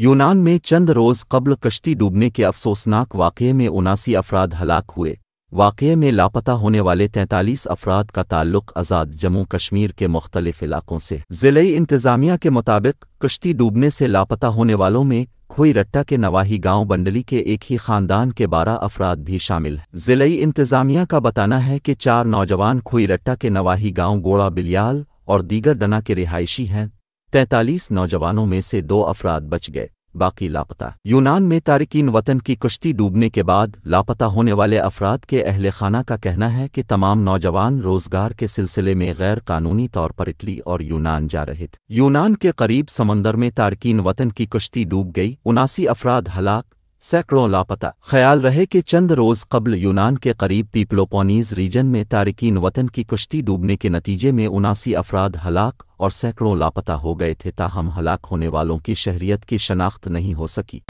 यूनान में चंद रोज़ कबल कश्ती डूबने के अफसोसनाक वाक़े में उनासी अफराद हलाक हुए वाक़े में लापता होने वाले तैंतालीस अफराद का ताल्लुक आज़ाद जम्मू कश्मीर के मुख्तलिफ इलाकों से ज़िले इंतज़ामिया के मुताबिक कश्ती डूबने से लापता होने वालों में खोई के नवाही गांव बंडली के एक ही खानदान के बारह अफराद भी शामिल हैं जिले इंतजामिया का बताना है कि चार नौजवान खोई के नवाही गांव गोड़ा बिलियाल और दीगर डना के रिहायशी हैं तैतालीस नौजवानों में से दो अफराद बच गए बाकी लापता यूनान में तारकिन वतन की कश्ती डूबने के बाद लापता होने वाले अफराद के अहल खाना का कहना है कि तमाम नौजवान रोजगार के सिलसिले में गैर कानूनी तौर पर इटली और यूनान जा रहे थे यूनान के करीब समंदर में तारकिन वतन की कश्ती डूब गई उनासी अफराद हलाक सैकड़ों लापता ख्याल रहे कि चंद रोज कबल यूनान के करीब पीपलोपोनीज रीजन में तारकिन वतन की कुश्ती डूबने के नतीजे में उनासी अफराद हलाक और सैकड़ों लापता हो गए थे ताहम हलाक होने वालों की शहरियत की शनाख्त नहीं हो सकी